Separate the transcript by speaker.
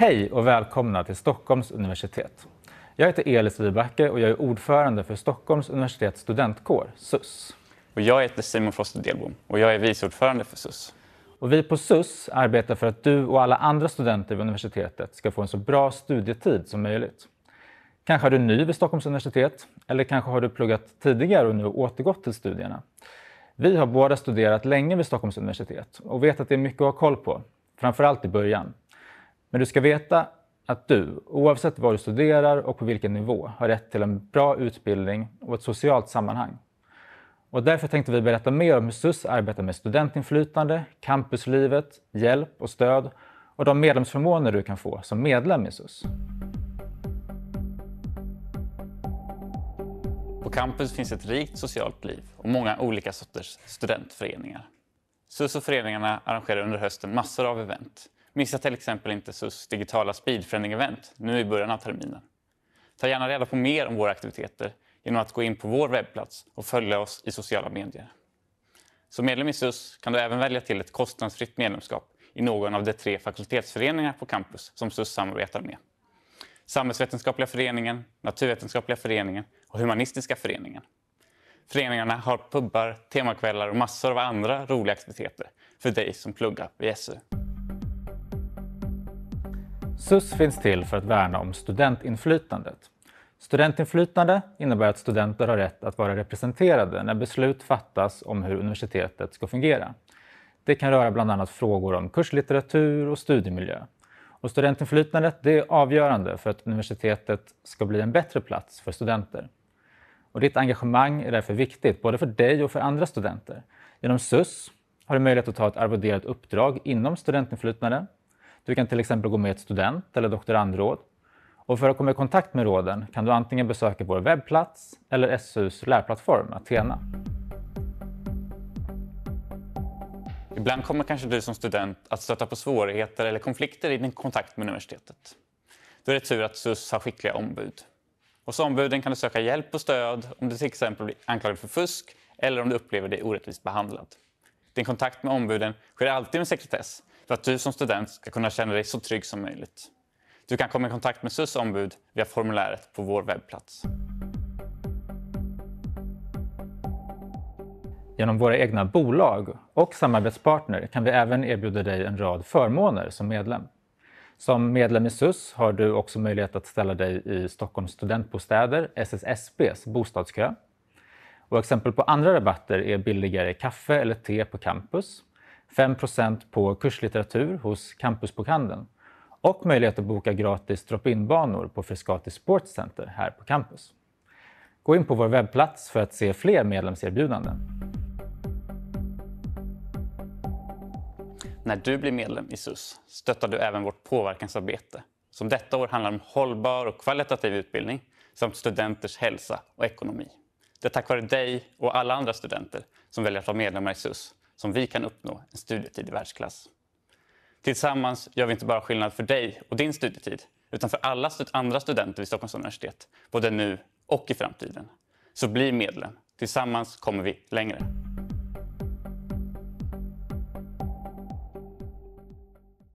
Speaker 1: Hej och välkomna till Stockholms universitet. Jag heter Elis Wibacke och jag är ordförande för Stockholms universitets studentkår, SUS.
Speaker 2: Och jag heter Simon Froster Delbom och jag är vice ordförande för SUS.
Speaker 1: Och vi på SUS arbetar för att du och alla andra studenter vid universitetet ska få en så bra studietid som möjligt. Kanske är du ny vid Stockholms universitet eller kanske har du pluggat tidigare och nu återgått till studierna. Vi har båda studerat länge vid Stockholms universitet och vet att det är mycket att ha koll på, framförallt i början. Men du ska veta att du, oavsett var du studerar och på vilken nivå, har rätt till en bra utbildning och ett socialt sammanhang. Och därför tänkte vi berätta mer om hur SUS arbetar med studentinflytande, campuslivet, hjälp och stöd och de medlemsförmåner du kan få som medlem i
Speaker 2: SUS. På campus finns ett rikt socialt liv och många olika sorters studentföreningar. SUS och föreningarna arrangerar under hösten massor av event Missa till exempel inte SUS digitala speedfrending event nu i början av terminen. Ta gärna reda på mer om våra aktiviteter genom att gå in på vår webbplats och följa oss i sociala medier. Som medlem i SUS kan du även välja till ett kostnadsfritt medlemskap i någon av de tre fakultetsföreningar på campus som SUS samarbetar med. Samhällsvetenskapliga föreningen, Naturvetenskapliga föreningen och Humanistiska föreningen. Föreningarna har pubbar, temakvällar och massor av andra roliga aktiviteter för dig som pluggar vid SU.
Speaker 1: SUS finns till för att värna om studentinflytandet. Studentinflytande innebär att studenter har rätt att vara representerade när beslut fattas om hur universitetet ska fungera. Det kan röra bland annat frågor om kurslitteratur och studiemiljö. Och studentinflytandet är avgörande för att universitetet ska bli en bättre plats för studenter. Och ditt engagemang är därför viktigt, både för dig och för andra studenter. Genom SUS har du möjlighet att ta ett arvoderat uppdrag inom studentinflytande du kan till exempel gå med i ett student eller doktorandråd. Och för att komma i kontakt med råden kan du antingen besöka vår webbplats eller SUs lärplattform Athena.
Speaker 2: Ibland kommer kanske du som student att stöta på svårigheter eller konflikter i din kontakt med universitetet. Då är det tur att SUS har skickliga ombud. Hos ombuden kan du söka hjälp och stöd om du till exempel blir anklagad för fusk eller om du upplever dig orättvist behandlad. Din kontakt med ombuden sker alltid med sekretess för att du som student ska kunna känna dig så trygg som möjligt. Du kan komma i kontakt med SUS ombud via formuläret på vår webbplats.
Speaker 1: Genom våra egna bolag och samarbetspartner kan vi även erbjuda dig en rad förmåner som medlem. Som medlem i SUS har du också möjlighet att ställa dig i Stockholms studentbostäder, SSSBs bostadskö och exempel på andra rabatter är billigare kaffe eller te på campus, 5 på kurslitteratur hos campusbokhandeln och möjlighet att boka gratis drop-in-banor på Frescati Sports Center här på campus. Gå in på vår webbplats för att se fler medlemserbjudanden.
Speaker 2: När du blir medlem i SUS stöttar du även vårt påverkansarbete som detta år handlar om hållbar och kvalitativ utbildning samt studenters hälsa och ekonomi. Det är tack vare dig och alla andra studenter som väljer att vara medlemmar i SUS som vi kan uppnå en studietid i världsklass. Tillsammans gör vi inte bara skillnad för dig och din studietid utan för alla andra studenter vid Stockholms universitet, både nu och i framtiden. Så bli medlem. Tillsammans kommer vi längre.